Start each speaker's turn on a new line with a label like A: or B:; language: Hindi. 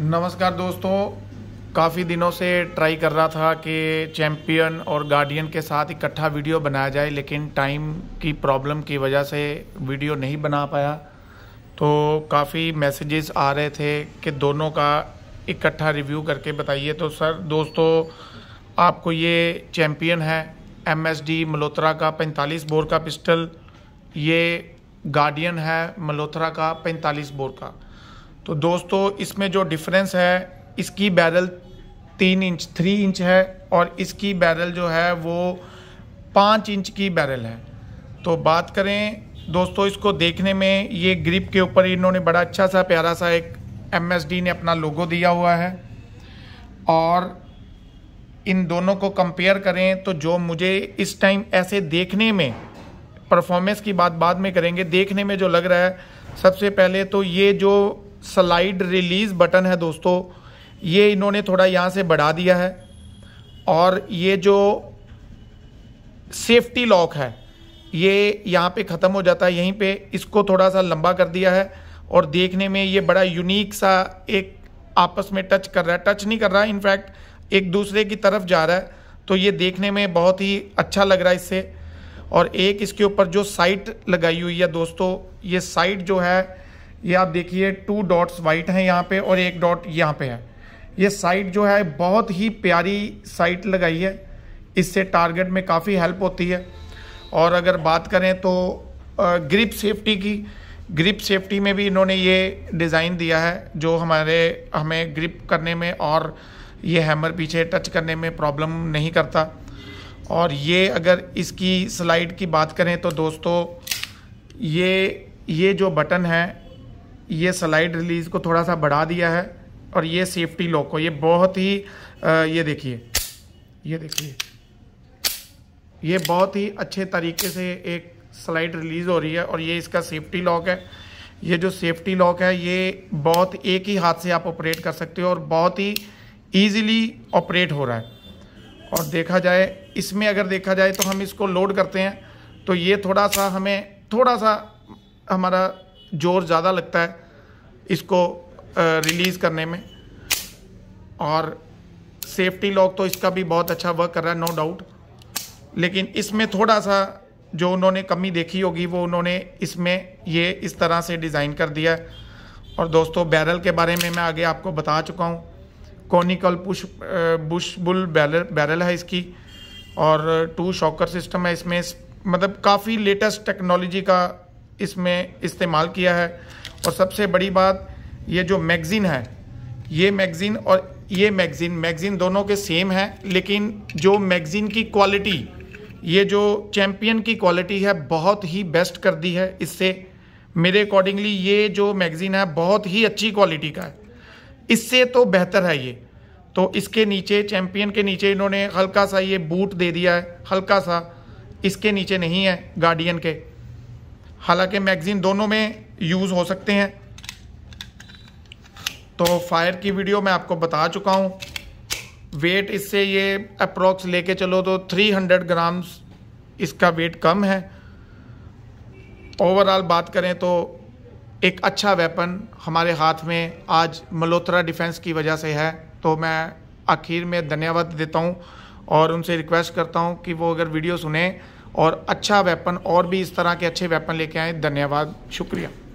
A: नमस्कार दोस्तों काफ़ी दिनों से ट्राई कर रहा था कि चैम्पियन और गार्डियन के साथ इकट्ठा वीडियो बनाया जाए लेकिन टाइम की प्रॉब्लम की वजह से वीडियो नहीं बना पाया तो काफ़ी मैसेजेस आ रहे थे कि दोनों का इकट्ठा रिव्यू करके बताइए तो सर दोस्तों आपको ये चैम्पियन है एम एस डी मल्होत्रा का पैंतालीस बोर का पिस्टल ये गार्डियन है मल्होत्रा का पैंतालीस बोर का तो दोस्तों इसमें जो डिफरेंस है इसकी बैरल तीन इंच थ्री इंच है और इसकी बैरल जो है वो पाँच इंच की बैरल है तो बात करें दोस्तों इसको देखने में ये ग्रिप के ऊपर इन्होंने बड़ा अच्छा सा प्यारा सा एक एम ने अपना लोगो दिया हुआ है और इन दोनों को कंपेयर करें तो जो मुझे इस टाइम ऐसे देखने में परफॉर्मेंस की बात बाद में करेंगे देखने में जो लग रहा है सबसे पहले तो ये जो स्लाइड रिलीज बटन है दोस्तों ये इन्होंने थोड़ा यहाँ से बढ़ा दिया है और ये जो सेफ्टी लॉक है ये यहाँ पे ख़त्म हो जाता है यहीं पे इसको थोड़ा सा लंबा कर दिया है और देखने में ये बड़ा यूनिक सा एक आपस में टच कर रहा है टच नहीं कर रहा है इनफैक्ट एक दूसरे की तरफ जा रहा है तो ये देखने में बहुत ही अच्छा लग रहा है इससे और एक इसके ऊपर जो साइट लगाई हुई है दोस्तों ये साइट जो है ये आप देखिए टू डॉट्स वाइट हैं यहाँ पे और एक डॉट यहाँ पे है ये साइट जो है बहुत ही प्यारी साइट लगाई है इससे टारगेट में काफ़ी हेल्प होती है और अगर बात करें तो ग्रिप सेफ्टी की ग्रिप सेफ्टी में भी इन्होंने ये डिज़ाइन दिया है जो हमारे हमें ग्रिप करने में और ये हैमर पीछे टच करने में प्रॉब्लम नहीं करता और ये अगर इसकी स्लाइड की बात करें तो दोस्तों ये ये जो बटन है ये स्लाइड रिलीज को थोड़ा सा बढ़ा दिया है और ये सेफ्टी लॉक को ये बहुत ही ये देखिए ये देखिए ये बहुत ही अच्छे तरीके से एक स्लाइड रिलीज़ हो रही है और ये इसका सेफ्टी लॉक है ये जो सेफ्टी लॉक है ये बहुत एक ही हाथ से आप ऑपरेट कर सकते हो और बहुत ही ईजिली ऑपरेट हो रहा है और देखा जाए इसमें अगर देखा जाए तो हम इसको लोड करते हैं तो ये थोड़ा सा हमें थोड़ा सा हमारा जोर ज़्यादा लगता है इसको रिलीज़ करने में और सेफ्टी लॉक तो इसका भी बहुत अच्छा वर्क कर रहा है नो डाउट लेकिन इसमें थोड़ा सा जो उन्होंने कमी देखी होगी वो उन्होंने इसमें ये इस तरह से डिज़ाइन कर दिया है और दोस्तों बैरल के बारे में मैं आगे आपको बता चुका हूँ conical push bush bull barrel barrel है इसकी और टू शॉकर सिस्टम है इसमें मतलब काफ़ी लेटेस्ट टेक्नोलॉजी का इसमें इस्तेमाल किया है और सबसे बड़ी बात ये जो मैगज़ीन है ये मैगज़ीन और ये मैगज़ीन मैगज़ीन दोनों के सेम हैं लेकिन जो मैगज़ीन की क्वालिटी ये जो चैम्पियन की क्वालिटी है बहुत ही बेस्ट कर दी है इससे मेरे अकॉर्डिंगली ये जो मैगज़ीन है बहुत ही अच्छी क्वालिटी का है इससे तो बेहतर है ये तो इसके नीचे चैम्पियन के नीचे इन्होंने हल्का सा ये बूट दे दिया है हल्का सा इसके नीचे नहीं है गार्डियन के हालांकि मैगज़ीन दोनों में यूज़ हो सकते हैं तो फायर की वीडियो मैं आपको बता चुका हूँ वेट इससे ये अप्रोक्स लेके चलो तो 300 ग्राम्स इसका वेट कम है ओवरऑल बात करें तो एक अच्छा वेपन हमारे हाथ में आज मल्होत्रा डिफेंस की वजह से है तो मैं आखिर में धन्यवाद देता हूँ और उनसे रिक्वेस्ट करता हूँ कि वो अगर वीडियो सुने और अच्छा वेपन और भी इस तरह के अच्छे वेपन लेके आए धन्यवाद शुक्रिया